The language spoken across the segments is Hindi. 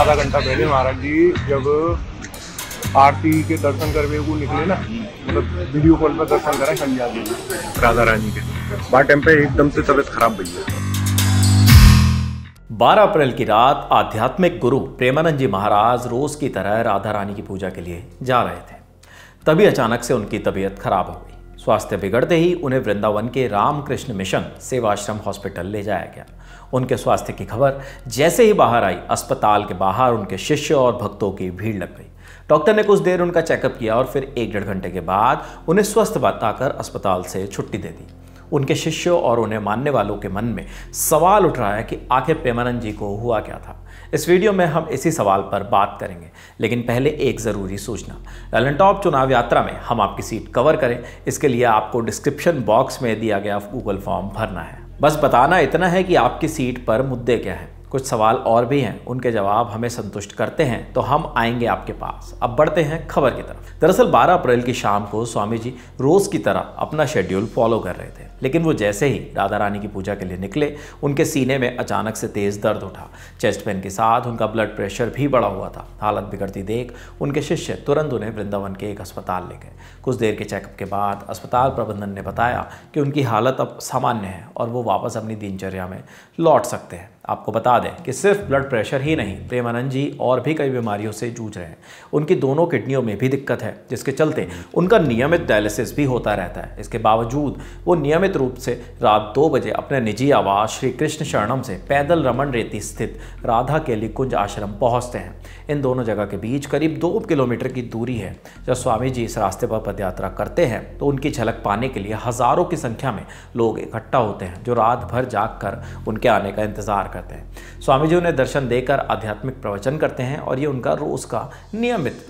आधा घंटा पहले महाराज जी जब आरती के दर्शन करने को निकले ना मतलब वीडियो कॉल पर दर्शन करा संजा जी राधा रानी के बार टाइम पे एकदम से तबीयत खराब हुई है 12 अप्रैल की रात आध्यात्मिक गुरु प्रेमानंद जी महाराज रोज की तरह राधा रानी की पूजा के लिए जा रहे थे तभी अचानक से उनकी तबीयत खराब हो गई स्वास्थ्य बिगड़ते ही उन्हें वृंदावन के रामकृष्ण मिशन सेवाश्रम हॉस्पिटल ले जाया गया उनके स्वास्थ्य की खबर जैसे ही बाहर आई अस्पताल के बाहर उनके शिष्य और भक्तों की भीड़ लग गई डॉक्टर ने कुछ देर उनका चेकअप किया और फिर एक डेढ़ घंटे के बाद उन्हें स्वस्थ बताकर अस्पताल से छुट्टी दे दी उनके शिष्यों और उन्हें मानने वालों के मन में सवाल उठ रहा है कि आखिर पेमानंद जी को हुआ क्या था इस वीडियो में हम इसी सवाल पर बात करेंगे लेकिन पहले एक ज़रूरी सूचना ललनटॉप चुनाव यात्रा में हम आपकी सीट कवर करें इसके लिए आपको डिस्क्रिप्शन बॉक्स में दिया गया गूगल फॉर्म भरना है बस बताना इतना है कि आपकी सीट पर मुद्दे क्या हैं कुछ सवाल और भी हैं उनके जवाब हमें संतुष्ट करते हैं तो हम आएंगे आपके पास अब बढ़ते हैं खबर की तरफ दरअसल 12 अप्रैल की शाम को स्वामी जी रोज की तरह अपना शेड्यूल फॉलो कर रहे थे लेकिन वो जैसे ही राधा रानी की पूजा के लिए निकले उनके सीने में अचानक से तेज दर्द उठा चेस्ट पेन के साथ उनका ब्लड प्रेशर भी बढ़ा हुआ था हालत बिगड़ती देख उनके शिष्य तुरंत उन्हें वृंदावन के एक अस्पताल ले गए कुछ देर के चेकअप के बाद अस्पताल प्रबंधन ने बताया कि उनकी हालत अब सामान्य है और वो वापस अपनी दिनचर्या में लौट सकते हैं आपको बता दें कि सिर्फ ब्लड प्रेशर ही नहीं प्रेमानंद जी और भी कई बीमारियों से जूझ रहे हैं उनकी दोनों किडनियों में भी दिक्कत है जिसके चलते उनका नियमित डायलिसिस भी होता रहता है इसके बावजूद वो नियमित रूप से रात दो बजे अपने निजी आवास श्री कृष्ण शरणम से पैदल रमन रेती स्थित राधा केली कुंज आश्रम पहुँचते हैं इन दोनों जगह के बीच करीब दो किलोमीटर की दूरी है जब स्वामी जी इस रास्ते पर पदयात्रा करते हैं तो उनकी झलक पाने के लिए हज़ारों की संख्या में लोग इकट्ठा होते हैं जो रात भर जाग उनके आने का इंतज़ार करते हैं स्वामी जी उन्हें दर्शन देकर आध्यात्मिक प्रवचन करते हैं और ये उनका रोज़ का नियमित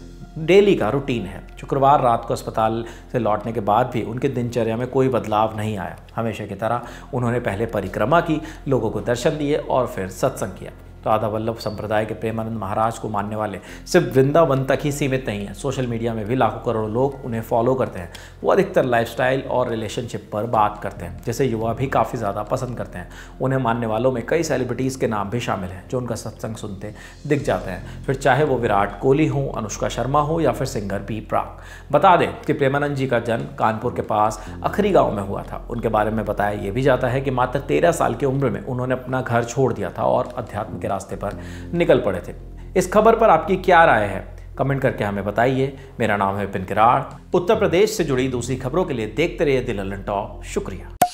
डेली का रूटीन है शुक्रवार रात को अस्पताल से लौटने के बाद भी उनके दिनचर्या में कोई बदलाव नहीं आया हमेशा की तरह उन्होंने पहले परिक्रमा की लोगों को दर्शन दिए और फिर सत्संग किया तो आधा वल्लभ संप्रदाय के प्रेमानंद महाराज को मानने वाले सिर्फ वृंदावन तक ही सीमित नहीं है सोशल मीडिया में भी लाखों करोड़ों लोग उन्हें फॉलो करते हैं वो अधिकतर लाइफ और रिलेशनशिप पर बात करते हैं जैसे युवा भी काफ़ी ज़्यादा पसंद करते हैं उन्हें मानने वालों में कई सेलिब्रिटीज़ के नाम भी शामिल हैं जो उनका सत्संग सुनते दिख जाते हैं फिर चाहे वो विराट कोहली हों अनुष्का शर्मा हो या फिर सिंगर पी प्राक बता दें कि प्रेमानंद जी का जन्म कानपुर के पास अखरी गांव में हुआ था उनके बारे में बताया ये भी जाता है कि मात्र तेरह साल की उम्र में उन्होंने अपना घर छोड़ दिया था और अध्यात्म के रास्ते पर निकल पड़े थे इस खबर पर आपकी क्या राय है कमेंट करके हमें बताइए मेरा नाम है विपिन किराड़ उत्तर प्रदेश से जुड़ी दूसरी खबरों के लिए देखते रहिए दिल टॉप शुक्रिया